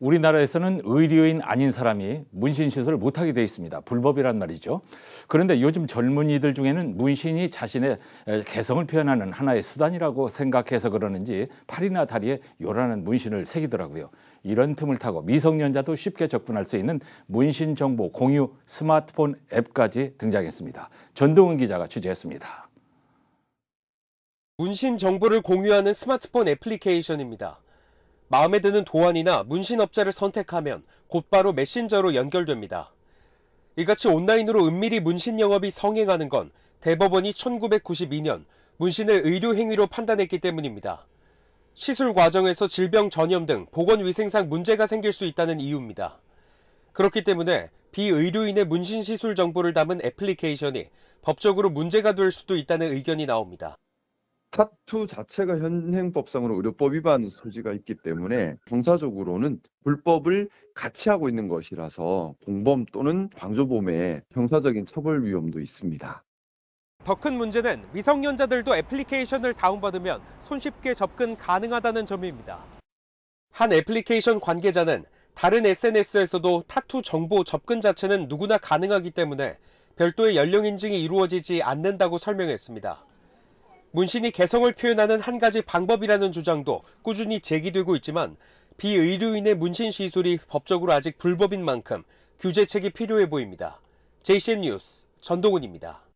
우리나라에서는 의료인 아닌 사람이 문신 시술을 못하게 되어 있습니다. 불법이란 말이죠. 그런데 요즘 젊은이들 중에는 문신이 자신의 개성을 표현하는 하나의 수단이라고 생각해서 그러는지 팔이나 다리에 요란한 문신을 새기더라고요. 이런 틈을 타고 미성년자도 쉽게 접근할 수 있는 문신 정보 공유 스마트폰 앱까지 등장했습니다. 전동훈 기자가 취재했습니다. 문신 정보를 공유하는 스마트폰 애플리케이션입니다. 마음에 드는 도안이나 문신업자를 선택하면 곧바로 메신저로 연결됩니다. 이같이 온라인으로 은밀히 문신 영업이 성행하는 건 대법원이 1992년 문신을 의료행위로 판단했기 때문입니다. 시술 과정에서 질병 전염 등 보건위생상 문제가 생길 수 있다는 이유입니다. 그렇기 때문에 비의료인의 문신 시술 정보를 담은 애플리케이션이 법적으로 문제가 될 수도 있다는 의견이 나옵니다. 타투 자체가 현행법상으로 의료법 위반 소지가 있기 때문에 형사적으로는 불법을 같이 하고 있는 것이라서 공범 또는 방조범의 형사적인 처벌 위험도 있습니다. 더 큰 문제는 미성년자들도 애플리케이션을 다운받으면 손쉽게 접근 가능하다는 점입니다. 한 애플리케이션 관계자는 다른 SNS에서도 타투 정보 접근 자체는 누구나 가능하기 때문에 별도의 연령 인증이 이루어지지 않는다고 설명했습니다. 문신이 개성을 표현하는 한 가지 방법이라는 주장도 꾸준히 제기되고 있지만 비의료인의 문신 시술이 법적으로 아직 불법인 만큼 규제책이 필요해 보입니다. JCN 뉴스 전동훈입니다.